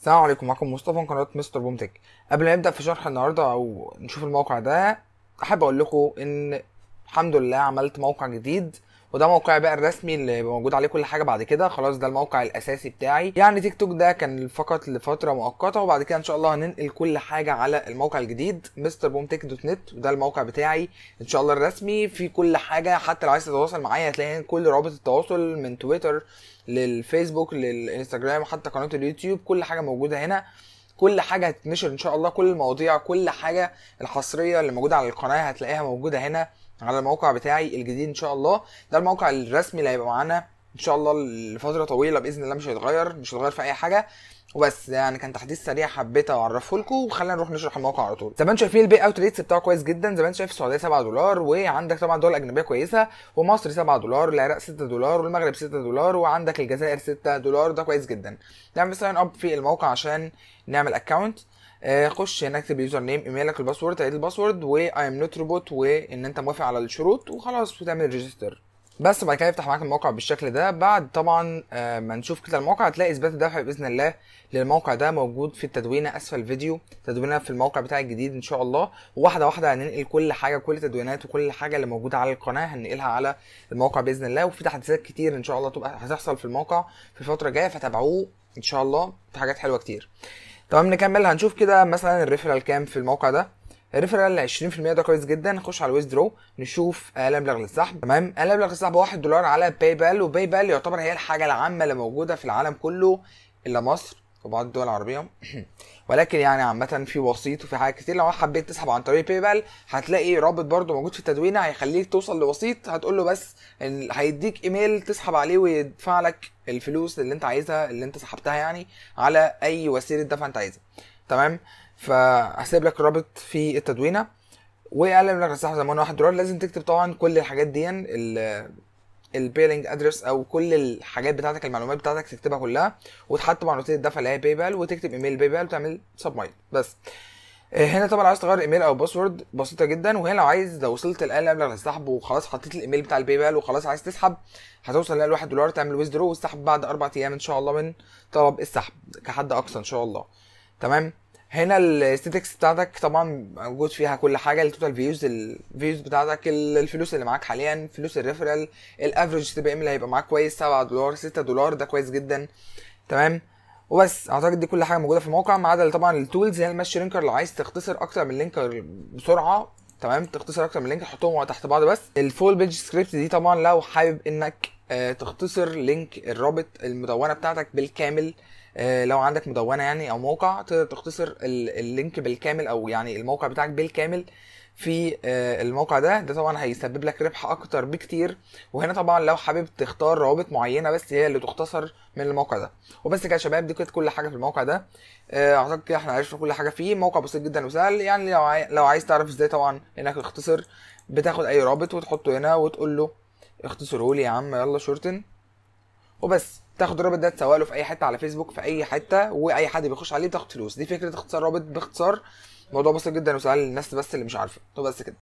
السلام عليكم معكم مصطفى من قناه مستر بومتك قبل ما نبدا في شرح النهارده او نشوف الموقع ده احب اقول لكم ان الحمد لله عملت موقع جديد وده موقعي بقى الرسمي اللي موجود عليه كل حاجه بعد كده خلاص ده الموقع الاساسي بتاعي يعني تيك توك ده كان فقط لفتره مؤقته وبعد كده ان شاء الله هننقل كل حاجه على الموقع الجديد مستر بوم تيك دوت نت وده الموقع بتاعي ان شاء الله الرسمي في كل حاجه حتى لو عايز تتواصل معايا هتلاقي كل روابط التواصل من تويتر للفيسبوك للانستجرام حتى قناه اليوتيوب كل حاجه موجوده هنا كل حاجه هتتنشر ان شاء الله كل المواضيع كل حاجه الحصريه اللي موجوده على القناه هتلاقيها موجوده هنا على الموقع بتاعي الجديد ان شاء الله ده الموقع الرسمي اللي هيبقى معانا ان شاء الله لفتره طويله باذن الله مش هيتغير مش هيتغير في اي حاجه وبس يعني كان تحديث سريع حبيت اعرفه لكم وخلينا نروح نشرح الموقع على طول زي ما انتم شايفين البي اوت ريتس بتاعه كويس جدا زي ما انتم شايف السعوديه 7 دولار وعندك طبعا دول اجنبيه كويسه ومصر 7 دولار والعراق 6 دولار والمغرب 6 دولار وعندك الجزائر 6 دولار ده كويس جدا نعمل ساين اب في الموقع عشان نعمل اكونت آه، خش هنا اكتب اليوزر نيم ايميلك الباسورد عيد الباسورد واي ام نوت روبوت وان انت موافق على الشروط وخلاص وتعمل ريجستر بس بعد كده يفتح معاك الموقع بالشكل ده بعد طبعا آه، ما نشوف كده الموقع هتلاقي اثبات الدفع باذن الله للموقع ده موجود في التدوينه اسفل الفيديو تدوينه في الموقع بتاعي الجديد ان شاء الله وواحده واحده هننقل كل حاجه كل التدوينات وكل حاجه اللي موجوده على القناه هننقلها على الموقع باذن الله وفي تحديثات كتير ان شاء الله تبقى هتحصل في الموقع في الفتره الجايه فتابعوه ان شاء الله في حاجات حلوه كتير تمام نكمل هنشوف كده مثلا الريفرال كام في الموقع ده الريفرال 20% ده كويس جدا نخش على الويز درو نشوف اقل آه، مبلغ للسحب تمام اقل آه، مبلغ للسحب 1 دولار على باي بال وباي بال يعتبر هي الحاجه العامه اللي موجوده في العالم كله الا مصر وبعض الدول العربيه ولكن يعني عامه في وسيط وفي حاجات كتير لو حبيت تسحب عن طريق باي بال هتلاقي رابط برده موجود في التدوينه هيخليك توصل لوسيط هتقول له بس هيديك ايميل تسحب عليه ويدفع لك الفلوس اللي انت عايزها اللي انت سحبتها يعني على اي وسيله دفع انت عايزها تمام فهسيب لك رابط في التدوينه واعلم لك السحب زمان واحد دولار لازم تكتب طبعا كل الحاجات دي البيلينج ادرس او كل الحاجات بتاعتك المعلومات بتاعتك تكتبها كلها وتحط مع نوتيه الدفع اللي هي باي بال وتكتب ايميل باي بال وتعمل سبمايت بس آه، هنا طبعا عايز تغير ايميل او باسورد بسيطه جدا وهنا لو عايز لو وصلت الان قبل السحب وخلاص حطيت الايميل بتاع الباي بال وخلاص عايز تسحب هتوصل ل 1 دولار تعمل ويزدرو والسحب بعد اربع ايام ان شاء الله من طلب السحب كحد اقصى ان شاء الله تمام هنا الاستاتكس بتاعتك طبعا موجود فيها كل حاجه التوتال فيوز الفيوز بتاعتك الفلوس اللي معاك حاليا فلوس الريفرال الافريج تي بي ام اللي هيبقى معاك كويس 7 دولار 6 دولار ده كويس جدا تمام وبس اعتقد دي كل حاجه موجوده في الموقع ما عدا طبعا التولز هي المش لينكر لو عايز تختصر اكتر من لينكر بسرعه تمام تختصر اكتر من لينك حطهم تحت بعض بس الفول بيج سكريبت دي طبعا لو حابب انك آه، تختصر لينك الرابط المدونه بتاعتك بالكامل آه، لو عندك مدونه يعني او موقع تقدر تختصر اللينك بالكامل او يعني الموقع بتاعك بالكامل في آه، الموقع ده ده طبعا هيسبب لك ربح اكتر بكتير وهنا طبعا لو حابب تختار روابط معينه بس هي اللي تختصر من الموقع ده وبس كده يا شباب دي كانت كل حاجه في الموقع ده اعتقد كده احنا عرفنا كل حاجه فيه موقع بسيط جدا وسهل يعني لو لو عايز تعرف ازاي طبعا انك تختصر بتاخد اي رابط وتحطه هنا وتقول له اختصره لي يا عم يلا شورتن وبس تاخد الرابط ده تسوق له في اي حته على فيسبوك في اي حته واي حد بيخش عليه تاخد فلوس دي فكره اختصار رابط باختصار موضوع بسيط جدا وسهل للناس بس اللي مش عارفه بس كده